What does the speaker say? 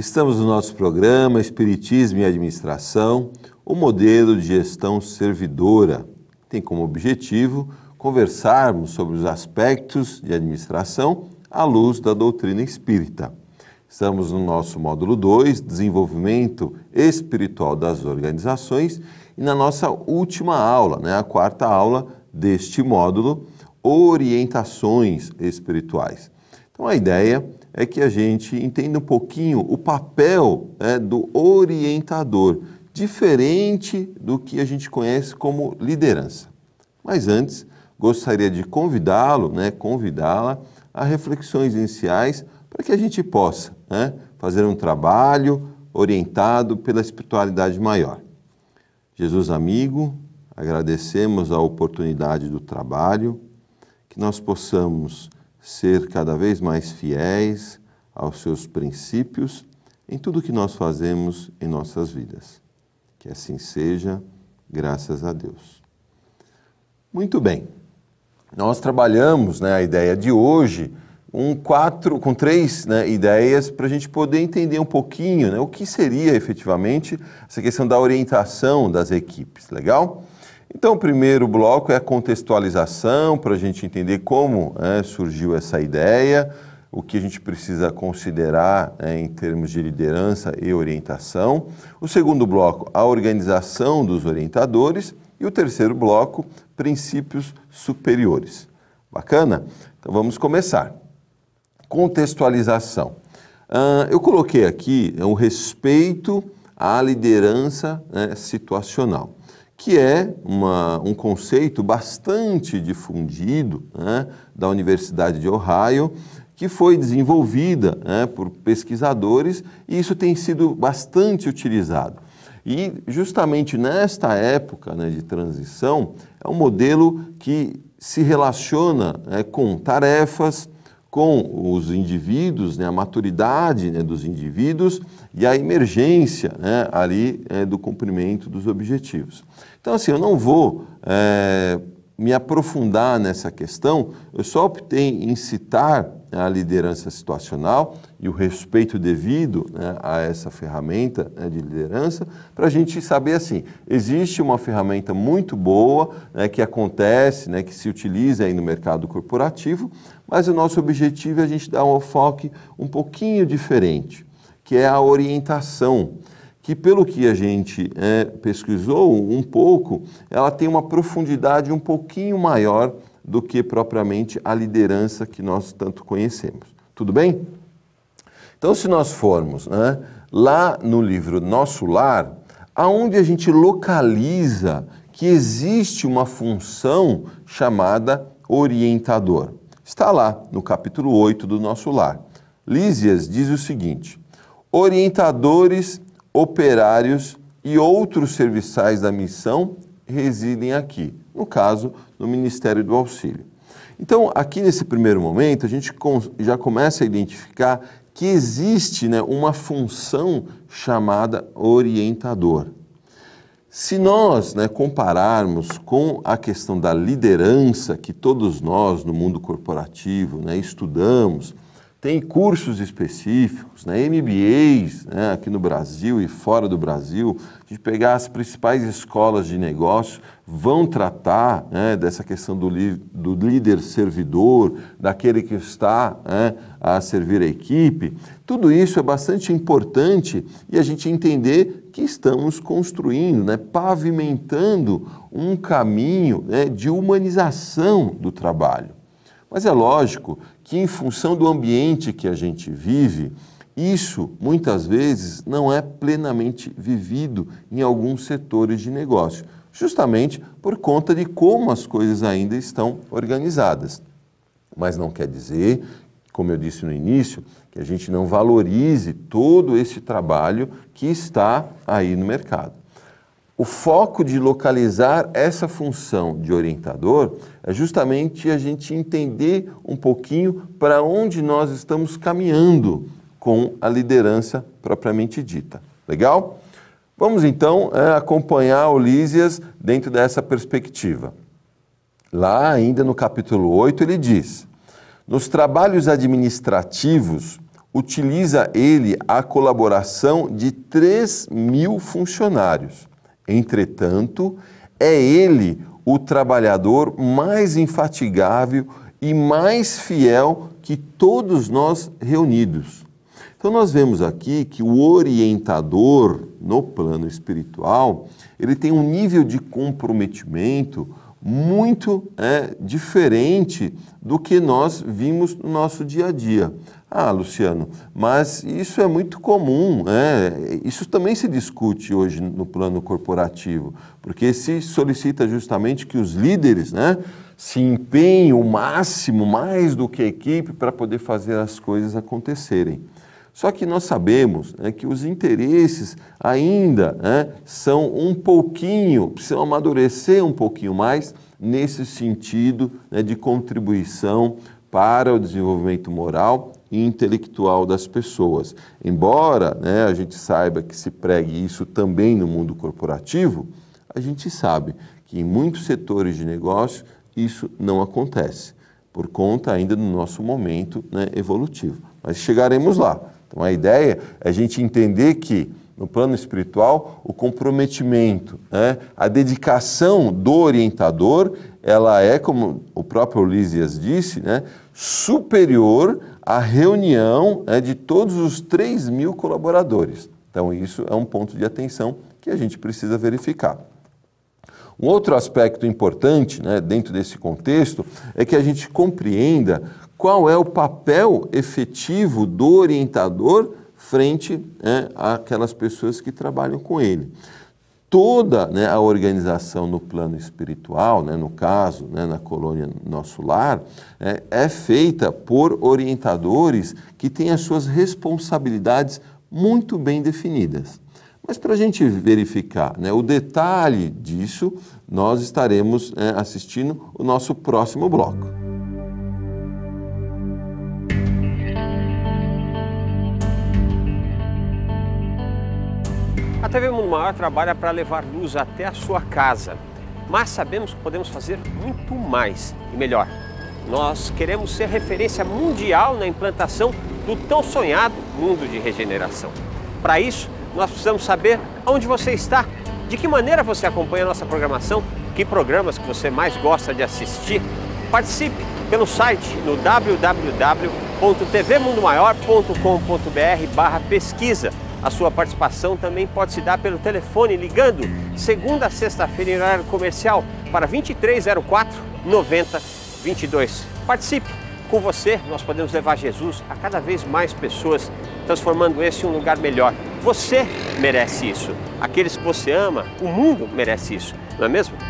Estamos no nosso programa Espiritismo e Administração, o modelo de gestão servidora. Tem como objetivo conversarmos sobre os aspectos de administração à luz da doutrina espírita. Estamos no nosso módulo 2, Desenvolvimento Espiritual das Organizações, e na nossa última aula, né, a quarta aula deste módulo, Orientações Espirituais. Então, a ideia é que a gente entenda um pouquinho o papel é, do orientador, diferente do que a gente conhece como liderança. Mas antes, gostaria de convidá-lo, né, convidá-la a reflexões iniciais para que a gente possa né, fazer um trabalho orientado pela espiritualidade maior. Jesus amigo, agradecemos a oportunidade do trabalho, que nós possamos ser cada vez mais fiéis aos seus princípios em tudo que nós fazemos em nossas vidas. Que assim seja, graças a Deus. Muito bem. Nós trabalhamos né, a ideia de hoje um quatro, com três né, ideias para a gente poder entender um pouquinho né, o que seria efetivamente essa questão da orientação das equipes, legal? Então, o primeiro bloco é a contextualização, para a gente entender como né, surgiu essa ideia, o que a gente precisa considerar né, em termos de liderança e orientação. O segundo bloco, a organização dos orientadores. E o terceiro bloco, princípios superiores. Bacana? Então, vamos começar. Contextualização. Uh, eu coloquei aqui né, o respeito à liderança né, situacional que é uma, um conceito bastante difundido né, da Universidade de Ohio, que foi desenvolvida né, por pesquisadores e isso tem sido bastante utilizado. E justamente nesta época né, de transição, é um modelo que se relaciona né, com tarefas, com os indivíduos, né, a maturidade né, dos indivíduos e a emergência né, ali é, do cumprimento dos objetivos. Então, assim, eu não vou é, me aprofundar nessa questão, eu só optei em citar a liderança situacional e o respeito devido né, a essa ferramenta né, de liderança, para a gente saber assim, existe uma ferramenta muito boa né, que acontece, né, que se utiliza aí no mercado corporativo, mas o nosso objetivo é a gente dar um enfoque um pouquinho diferente, que é a orientação que, pelo que a gente é, pesquisou um pouco, ela tem uma profundidade um pouquinho maior do que propriamente a liderança que nós tanto conhecemos. Tudo bem? Então, se nós formos né, lá no livro Nosso Lar, aonde a gente localiza que existe uma função chamada orientador. Está lá no capítulo 8 do Nosso Lar. Lísias diz o seguinte: orientadores operários e outros serviçais da missão residem aqui, no caso, no Ministério do Auxílio. Então, aqui nesse primeiro momento, a gente já começa a identificar que existe né, uma função chamada orientador. Se nós né, compararmos com a questão da liderança que todos nós no mundo corporativo né, estudamos, tem cursos específicos, né, MBAs né, aqui no Brasil e fora do Brasil, de pegar as principais escolas de negócios, vão tratar né, dessa questão do, do, líder servidor, daquele que está né, a servir a equipe. Tudo isso é bastante importante e a gente entender que estamos construindo, né, pavimentando um caminho né, de humanização do trabalho. Mas é lógico que, em função do ambiente que a gente vive, isso muitas vezes não é plenamente vivido em alguns setores de negócio, justamente por conta de como as coisas ainda estão organizadas. Mas não quer dizer, como eu disse no início, que a gente não valorize todo esse trabalho que está aí no mercado. O foco de localizar essa função de orientador é justamente a gente entender um pouquinho para onde nós estamos caminhando com a liderança propriamente dita. Legal? Vamos então é, acompanhar Olísias dentro dessa perspectiva. Lá, ainda no capítulo 8, ele diz: Nos trabalhos administrativos, utiliza ele a colaboração de 3 mil funcionários Entretanto, é ele o trabalhador mais infatigável e mais fiel que todos nós reunidos. Então nós vemos aqui que o orientador no plano espiritual, ele tem um nível de comprometimento muito é, diferente do que nós vimos no nosso dia a dia. Ah, Luciano, mas isso é muito comum, é isso também se discute hoje no plano corporativo, porque se solicita justamente que os líderes né, se empenhem o máximo, mais do que a equipe, para poder fazer as coisas acontecerem. Só que nós sabemos né, que os interesses ainda né, são um pouquinho, precisam amadurecer um pouquinho mais nesse sentido né, de contribuição para o desenvolvimento moral e intelectual das pessoas. Embora né, a gente saiba que se pregue isso também no mundo corporativo, a gente sabe que em muitos setores de negócio isso não acontece, por conta ainda do nosso momento né, evolutivo. Mas chegaremos lá. Então a ideia é a gente entender que no plano espiritual o comprometimento, né, a dedicação do orientador, ela é, como o próprio Ulisses disse, né, superior à reunião né, de todos os 3 mil colaboradores. Então isso é um ponto de atenção que a gente precisa verificar. Um outro aspecto importante né, dentro desse contexto é que a gente compreenda qual é o papel efetivo do orientador frente né, àquelas pessoas que trabalham com ele. Toda né, a organização no plano espiritual, né, no caso, né, na colônia Nosso Lar, é, é feita por orientadores que têm as suas responsabilidades muito bem definidas. Mas para a gente verificar né, o detalhe disso, nós estaremos é, assistindo o nosso próximo bloco. TV Mundo Maior trabalha para levar luz até a sua casa, mas sabemos que podemos fazer muito mais e melhor. Nós queremos ser referência mundial na implantação do tão sonhado mundo de regeneração. Para isso, nós precisamos saber onde você está, de que maneira você acompanha a nossa programação, que programas que você mais gosta de assistir. Participe pelo site no www.tvmundomaior.com.br pesquisa a sua participação também pode se dar pelo telefone ligando segunda a sexta-feira em horário comercial para 2304 9022. Participe! Com você, nós podemos levar Jesus a cada vez mais pessoas, transformando esse em um lugar melhor. Você merece isso. Aqueles que você ama, o mundo merece isso, não é mesmo?